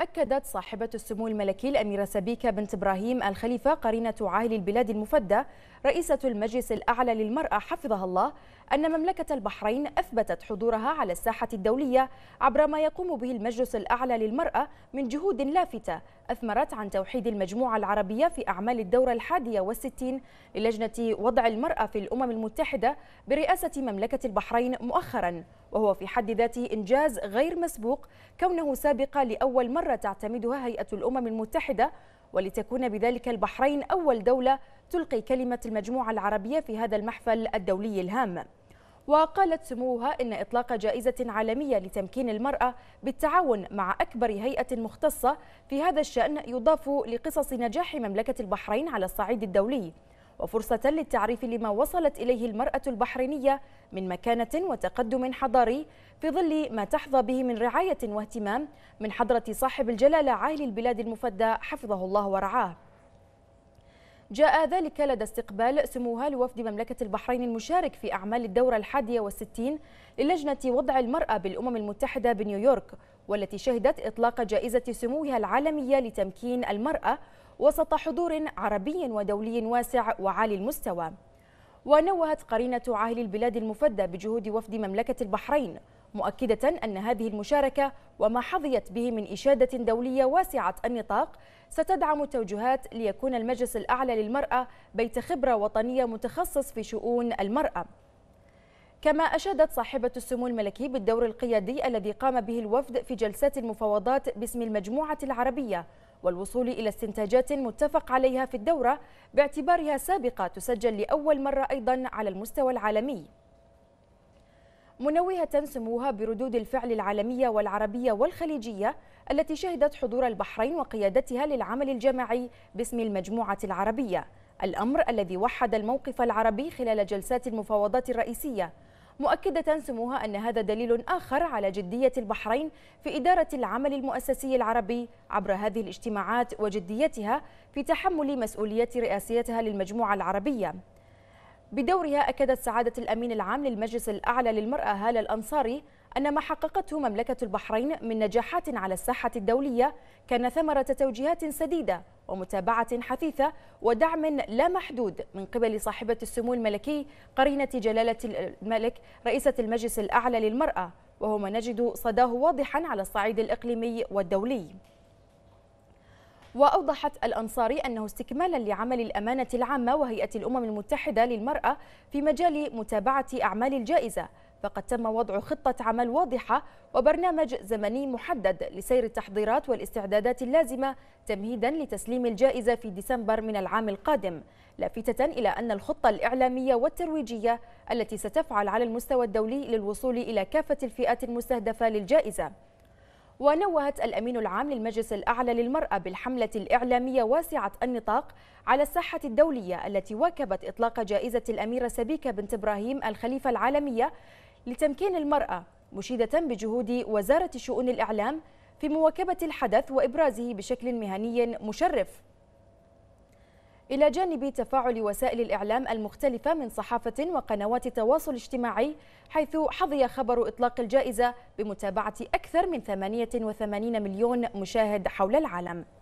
أكدت صاحبة السمو الملكي الأميرة سبيكة بنت إبراهيم الخليفة قرينة عاهل البلاد المفدى رئيسة المجلس الأعلى للمرأة حفظها الله أن مملكة البحرين أثبتت حضورها على الساحة الدولية عبر ما يقوم به المجلس الأعلى للمرأة من جهود لافتة أثمرت عن توحيد المجموعة العربية في أعمال الدورة الحادية والستين للجنة وضع المرأة في الأمم المتحدة برئاسة مملكة البحرين مؤخراً وهو في حد ذاته إنجاز غير مسبوق كونه سابقة لأول مرة تعتمدها هيئة الأمم المتحدة ولتكون بذلك البحرين أول دولة تلقي كلمة المجموعة العربية في هذا المحفل الدولي الهام وقالت سموها إن إطلاق جائزة عالمية لتمكين المرأة بالتعاون مع أكبر هيئة مختصة في هذا الشأن يضاف لقصص نجاح مملكة البحرين على الصعيد الدولي وفرصة للتعريف لما وصلت إليه المرأة البحرينية من مكانة وتقدم حضاري في ظل ما تحظى به من رعاية واهتمام من حضرة صاحب الجلالة عاهل البلاد المفدى حفظه الله ورعاه جاء ذلك لدى استقبال سموها لوفد مملكة البحرين المشارك في أعمال الدورة الحادية والستين للجنة وضع المرأة بالأمم المتحدة بنيويورك والتي شهدت إطلاق جائزة سموها العالمية لتمكين المرأة وسط حضور عربي ودولي واسع وعالي المستوى ونوهت قرينة عاهل البلاد المفدى بجهود وفد مملكة البحرين مؤكدة أن هذه المشاركة وما حظيت به من إشادة دولية واسعة النطاق ستدعم التوجهات ليكون المجلس الأعلى للمرأة بيت خبرة وطنية متخصص في شؤون المرأة كما أشادت صاحبة السمو الملكي بالدور القيادي الذي قام به الوفد في جلسات المفاوضات باسم المجموعة العربية والوصول إلى استنتاجات متفق عليها في الدورة باعتبارها سابقة تسجل لأول مرة أيضا على المستوى العالمي منوهة سموها بردود الفعل العالمية والعربية والخليجية التي شهدت حضور البحرين وقيادتها للعمل الجماعي باسم المجموعة العربية الأمر الذي وحد الموقف العربي خلال جلسات المفاوضات الرئيسية مؤكدة سموها أن هذا دليل آخر على جدية البحرين في إدارة العمل المؤسسي العربي عبر هذه الاجتماعات وجديتها في تحمل مسؤولية رئاسيتها للمجموعة العربية بدورها أكدت سعادة الأمين العام للمجلس الأعلى للمرأة هالة الأنصاري أن ما حققته مملكة البحرين من نجاحات على الساحة الدولية كان ثمرة توجيهات سديدة ومتابعة حثيثة ودعم لا محدود من قبل صاحبة السمو الملكي قرينة جلالة الملك رئيسة المجلس الأعلى للمرأة وهو ما نجد صداه واضحا على الصعيد الإقليمي والدولي وأوضحت الأنصاري أنه استكمالا لعمل الأمانة العامة وهيئة الأمم المتحدة للمرأة في مجال متابعة أعمال الجائزة فقد تم وضع خطة عمل واضحة وبرنامج زمني محدد لسير التحضيرات والاستعدادات اللازمة تمهيدا لتسليم الجائزة في ديسمبر من العام القادم لافتة إلى أن الخطة الإعلامية والترويجية التي ستفعل على المستوى الدولي للوصول إلى كافة الفئات المستهدفة للجائزة ونوهت الأمين العام للمجلس الأعلى للمرأة بالحملة الإعلامية واسعة النطاق على الساحة الدولية التي واكبت إطلاق جائزة الأميرة سبيكة بنت إبراهيم الخليفة العالمية لتمكين المرأة مشيدة بجهود وزارة شؤون الإعلام في مواكبة الحدث وإبرازه بشكل مهني مشرف إلى جانب تفاعل وسائل الإعلام المختلفة من صحافة وقنوات تواصل اجتماعي حيث حظي خبر إطلاق الجائزة بمتابعة أكثر من 88 مليون مشاهد حول العالم